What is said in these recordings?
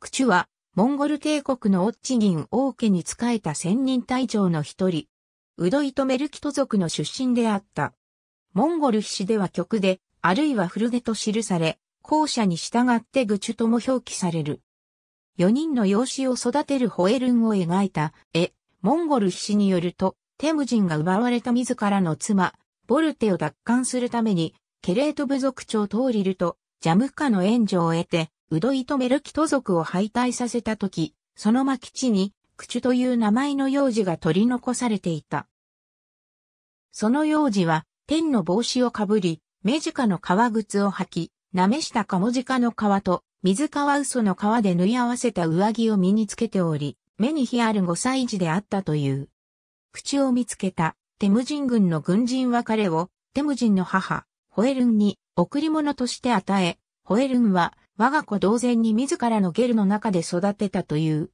クチュは、モンゴル帝国のオッチギン王家に仕えた千人隊長の一人、ウドイとメルキト族の出身であった。モンゴル士では曲で、あるいは古でと記され、後者に従ってグチュとも表記される。4人の養子を育てるホエルンを描いた絵、モンゴル士によると、テムジンが奪われた自らの妻、ボルテを奪還するために、ケレート部族長トーリルとジャムカの援助を得て、ウドイとメルキト族を敗退させた時、その巻地に、クチュという名前の幼児が取り残されていた。その幼児は、天の帽子をかぶり、目近の革靴を履き、なめしたカモジカの皮と、水川嘘の皮で縫い合わせた上着を身につけており、目に火ある5歳児であったという。口を見つけた、テムジン軍の軍人は彼を、テムジンの母、ホエルンに贈り物として与え、ホエルンは我が子同然に自らのゲルの中で育てたという。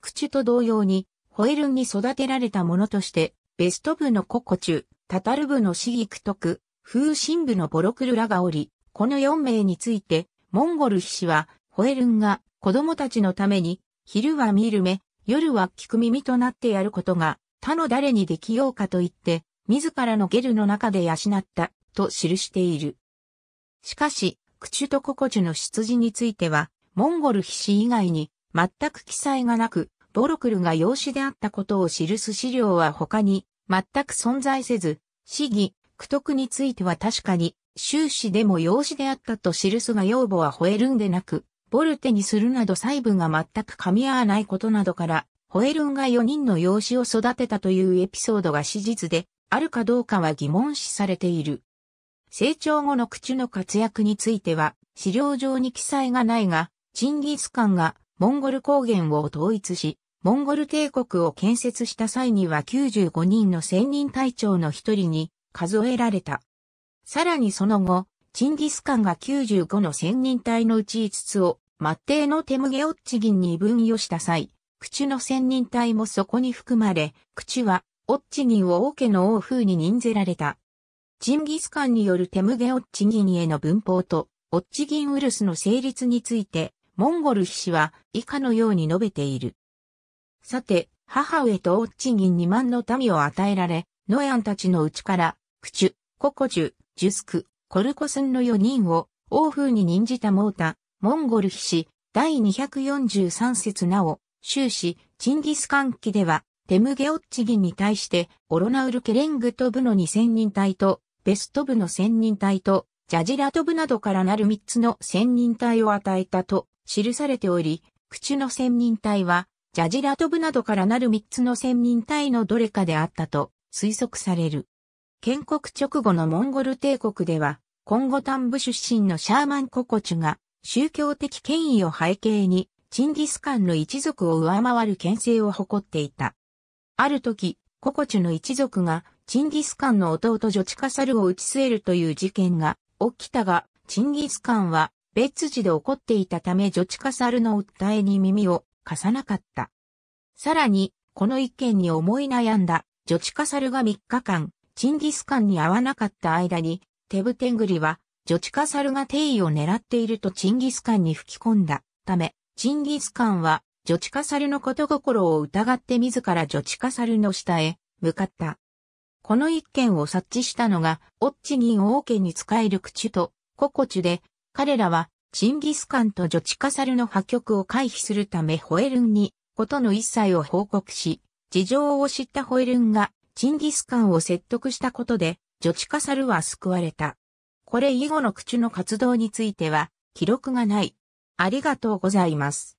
口と同様に、ホエルンに育てられたものとして、ベスト部のココチュ、タタル部のシギクトク、風神部のボロクルラがおり、この4名について、モンゴル士は、ホエルンが子供たちのために、昼は見る目、夜は聞く耳となってやることが、他の誰にできようかと言って、自らのゲルの中で養った、と記している。しかし、クチュトココチュの出自については、モンゴル筆史以外に全く記載がなく、ボロクルが養子であったことを記す資料は他に全く存在せず、市議、区徳については確かに、終始でも養子であったと記すが養母は吠えるんでなく、ボルテにするなど細部が全く噛み合わないことなどから、ホエルンが4人の養子を育てたというエピソードが史実で、あるかどうかは疑問視されている。成長後の口の活躍については、資料上に記載がないが、チンギスカンがモンゴル高原を統一し、モンゴル帝国を建設した際には95人の千人隊長の一人に数えられた。さらにその後、チンギスカンが95の千人隊のうち5つを、末帝のテムゲオッチギンに分与した際、口の千人隊もそこに含まれ、口は、オッチギンを王家の王風に任ぜられた。チンギス・カンによるテムゲ・オッチギニへの文法と、オッチギンウルスの成立について、モンゴル氏は以下のように述べている。さて、母上とオッチギン2万の民を与えられ、ノヤンたちのうちから、クチュ、ココジュ、ジュスク、コルコスンの4人を、王風に任じたモータ、モンゴル氏、第243節なお、終始、チンギスカン期では、テムゲオッチギンに対して、オロナウルケレングとブの2000人隊と、ベスト部の仙人隊と、ジャジラト部などからなる三つの仙人隊を与えたと記されており、口の仙人隊は、ジャジラト部などからなる三つの仙人隊のどれかであったと推測される。建国直後のモンゴル帝国では、コンゴ丹部出身のシャーマン・ココチュが、宗教的権威を背景に、チンギスカンの一族を上回る権勢を誇っていた。ある時、ココチュの一族が、チンギスカンの弟ジョチカサルを打ち据えるという事件が起きたが、チンギスカンは別地で起こっていたためジョチカサルの訴えに耳を貸さなかった。さらに、この意見に思い悩んだ、ジョチカサルが3日間、チンギスカンに会わなかった間に、テブテングリは、ジョチカサルが定位を狙っているとチンギスカンに吹き込んだため、チンギスカンは、ジョチカサルのこと心を疑って自らジョチカサルの下へ向かった。この一件を察知したのが、オッチギン王家に仕える口とココチュで、彼らはチンギスカンとジョチカサルの破局を回避するためホエルンにことの一切を報告し、事情を知ったホエルンがチンギスカンを説得したことで、ジョチカサルは救われた。これ以後の口の活動については記録がない。ありがとうございます。